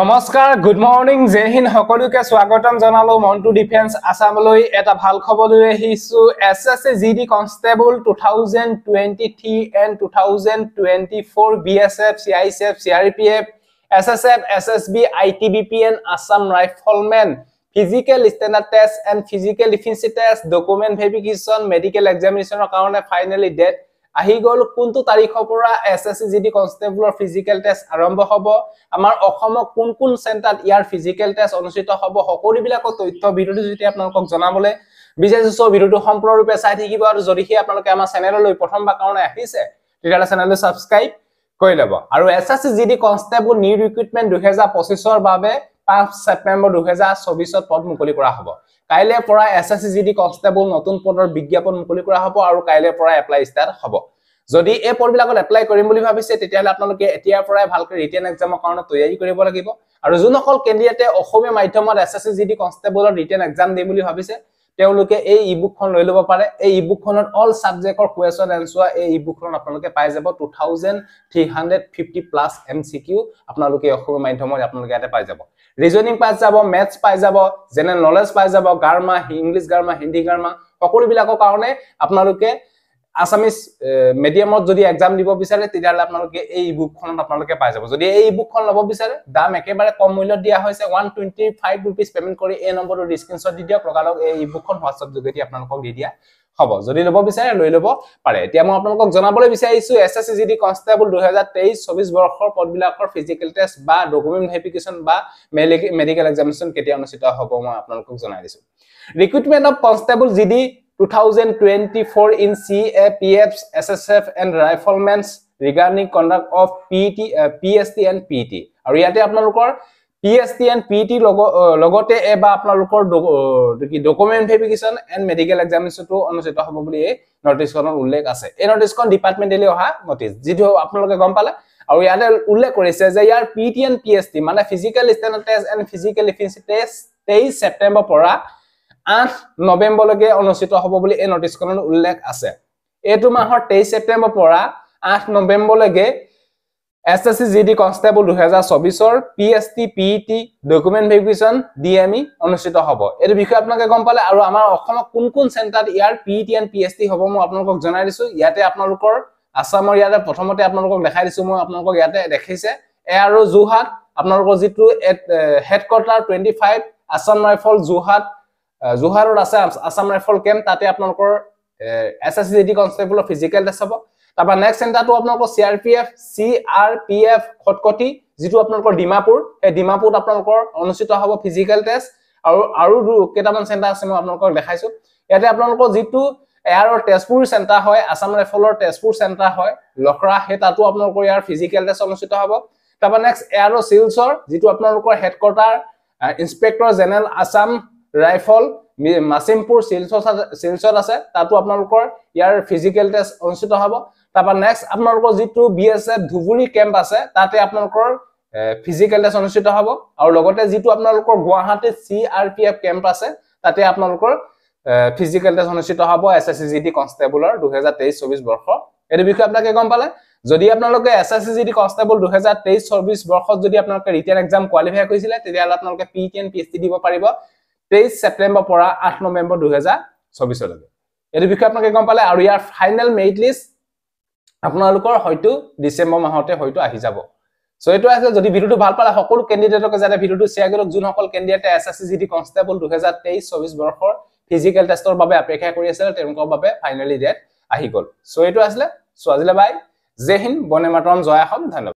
নমস্কাৰ good morning জেহিন সকলোকে স্বাগতম জনালো মন্টু ডিফেন্স আসামলৈ এটা ভাল খবৰলৈ আহিছো S S A G D constable two thousand twenty three and two thousand twenty four B S F C I C F C R P F S S F S S B I T B P N Assam riflemen physical standard test and physical efficiency test document verification medical এক্সামিনেশ্যনৰ কাৰণে finally date আহি গ'ল কোনটো তাৰিখৰ পৰা S S C G D কনষ্টেবলৰ physical test আৰম্ভ হ'ব আমাৰ অসমৰ কোন কোন চেণ্টাৰত ইয়াৰ ফিজিকেল টেষ্ট অনুষ্ঠিত হ'ব সকলোবিলাকৰ তথ্য ভিডিঅ'টো যেতিয়া আপোনালোকক জনাবলৈ বিজেছ শ্ব' ভিডিঅ'টো সম্পূৰ্ণৰূপে চাই থাকিব আৰু যদিহে আপোনালোকে আমাৰ চেনেললৈ প্ৰথমবাৰ কাৰণে আহিছে তেতিয়াহ'লে চেনেললৈ ছাবস্ক্ৰাইব কৰি ল'ব আৰু S S C G D constable new recruitment দুহেজাৰ পঁচিছৰ বাবে পাঁচ ছেপ্টেম্বৰ দুহেজাৰ চৌবিছত পদ মুকলি কৰা হ'ব কাইলৈ পৰা S S C G D constable নতুন পদৰ বিজ্ঞাপন মুকলি কৰা হ'ব আৰু কাইলৈ পৰা এপ্লাই ষ্টাৰ্ট হ'ব যদি এই পদবিলাকত এপ্লাই কৰিম বুলি ভাবিছে তেতিয়াহ'লে আপোনালোকে এতিয়াৰ পৰাই ভালকৈ ৰিটাৰ্ণ এক্সামৰ কাৰণে তৈয়াৰী কৰিব লাগিব আৰু যোনসকল কেন্দ্ৰীয়তে অসমীয়া মাধ্যমত S S C G D কনষ্টেবলৰ ৰিটাৰ্ণ এক্সাম দিম বুলি ভাবিছে তেওঁলোকে এই ই বুকখন লৈ ল'ব পাৰে এই ই বুকখনত অল ছাবজেক্টৰ কুৱেশ্যন এনচোৱা এই ই বুকখন আপোনালোকে পাই যাব two thousand three hundred fifty plus M C Q আপোনালোকে অসমীয়া মাধ্যমত আপোনালোকে ইয়াতে পাই যাব ৰিজনিং পাই যাব মেথছ পাই যাব জেনেৰেল নলেজ পাই যাব গাৰ্মা ইংলিছ গাৰ্মা হিন্দী গাৰ্মা সকলোবিলাকৰ কাৰণে আপোনালোকে আসামিজ মিডিয়ামত eh, যদি এক্সাম দিব বিচাৰে তেতিয়াহ'লে আপোনালোকে এই বুকখনত আপোনালোকে পাই যাব যদি এই বুকখন ল'ব বিচাৰে দাম একেবাৰে কম মূল্যত দিয়া হৈছে one twenty five rupees payment কৰি এই নম্বৰটো স্ক্ৰীণশ্বট দি দিয়ক লগালগ এই বুকখন হোৱাটছএপ যোগেদি আপোনালোকক দি দিয়া হ'ব যদি ল'ব বিচাৰে লৈ ল'ব পাৰে এতিয়া মই আপোনালোকক জনাবলৈ বিচাৰিছোঁ S S C G D constable দুহেজাৰ তেইছ চৌবিছ বৰ্ষৰ পদবিলাকৰ ফিজিকেল টেষ্ট বা ডকুমেণ্ট ভেৰিফিকেশ্যন বা মেডিকেল এক্সামিনেশ্যন কেতিয়া অনুষ্ঠিত হ'ব মই আপোনালোকক জনাই দিছোঁ recruitment of constable G D 2024 in CAPFs, SSF and Riflemen's regarding conduct of PT, uh, PST and PT. Are you ready? PST and PT logo, uh, logo te apna lukar do, uh, document verification and medical examination to on the top of the notice on Ulek as a notice con department deliver notice. Did you upload a gompala? Are we other Ulek or says they are PT and PST, mana physical standard test and physical efficiency test, 23 September para. আঠ নৱেম্বৰলৈকে অনুষ্ঠিত হ'ব বুলি এই নটিচখনত উল্লেখ আছে এইটো মাহৰ তেইছ ছেপ্তেম্বৰ পৰা আঠ নৱেম্বৰলৈকে S S C G D constable দুহেজাৰ চৌবিছৰ P S T P E T document verification D M E অনুষ্ঠিত হ'ব এইটো বিষয়ে আপোনালোকে গম পালে আৰু আমাৰ অসমৰ কোন কোন চেণ্টাৰত ইয়াৰ P E T and P S T হ'ব মই আপোনালোকক জনাই দিছোঁ ইয়াতে আপোনালোকৰ আছামৰ ইয়াতে প্ৰথমতে আপোনালোকক দেখাই দিছোঁ মই আপোনালোকক ইয়াতে দেখিছে এ আৰু যোৰহাট আপোনালোকৰ যিটো headquarter twenty five Assam rifle Jorhat জোহা ৰোড আছে আছাম ৰাইফল কেম্প তাতে আপোনালোকৰ এছ এছ চি ডি কনষ্টেবলৰ ফিজিকেল টেষ্ট হ'ব তাৰপৰা নেক্সট চেণ্টাৰটো আপোনালোকৰ C R P F C R P F Khatkhati যিটো আপোনালোকৰ ডিমাপুৰ সেই ডিমাপুৰত আপোনালোকৰ অনুষ্ঠিত হ'ব ফিজিকেল টেষ্ট আৰু আৰু কেইটামান চেণ্টাৰ আছে মই আপোনালোকক দেখাইছো ইয়াতে আপোনালোকৰ যিটো এয়াৰৰ তেজপুৰ চেণ্টাৰ হয় আছাম ৰাইফলৰ তেজপুৰ চেণ্টাৰ হয় লখৰা সেই তাতো আপোনালোকৰ ইয়াৰ ফিজিকেল টেষ্ট অনুষ্ঠিত হ'ব তাৰপৰা নেক্সট এয়াৰ চিলছৰ যিটো আপোনালোকৰ headquarter inspector general Assam rifle Masimpur Silchar চিলচত আছে তাতো আপোনালোকৰ ইয়াৰ ফিজিকেল টেষ্ট অনুষ্ঠিত হ'ব তাৰপৰা নেক্সট আপোনালোকৰ যিটো B S F Dhubri camp আছে তাতে আপোনালোকৰ ফিজিকেল টেষ্ট অনুষ্ঠিত হ'ব আৰু লগতে যিটো আপোনালোকৰ গুৱাহাটীত C R P F camp আছে তাতে আপোনালোকৰ ফিজিকেল টেষ্ট অনুষ্ঠিত হ'ব S S C G T কনষ্টেবলৰ দুহেজাৰ তেইছ চৌবিছ বৰ্ষ এইটো বিষয়ে আপোনালোকে গম পালে যদি আপোনালোকে S S C G T constable দুহেজাৰ তেইছ চৌবিছ বৰ্ষত যদি আপোনালোকে ৰিটেন এক্সাম কোৱালিফাই কৰিছিলে তেতিয়াহ'লে আপোনালোকে P T P H T দিব পাৰিব তেইছ ছেপ্টেম্বৰ পৰা আঠ নৱেম্বৰ দুহেজাৰ চৌবিছলৈকে এইটো বিষয়ে আপোনালোকে গম পালে আৰু ইয়াৰ ফাইনেল মেৰিট লিষ্ট আপোনালোকৰ হয়তো ডিচেম্বৰ মাহতে হয়তো আহি যাব চ' এইটো আছে যদি ভিডিঅ'টো ভাল পালে সকলো কেণ্ডিডেটকে যাতে ভিডিঅ'টো শ্বেয়াৰ কৰক যোনসকল কেণ্ডিডেটে S S C G D constable দুহেজাৰ তেইছ চৌবিছ বৰ্ষৰ ফিজিকেল টেষ্টৰ বাবে অপেক্ষা কৰি আছিলে তেওঁলোকৰ বাবে ফাইনেলি ডেট আহি গ'ল চ' এইটো আছিলে চোৱা জিলা বাই জে হিন্দ বনে মাতৰম জয় আহম ধন্যবাদ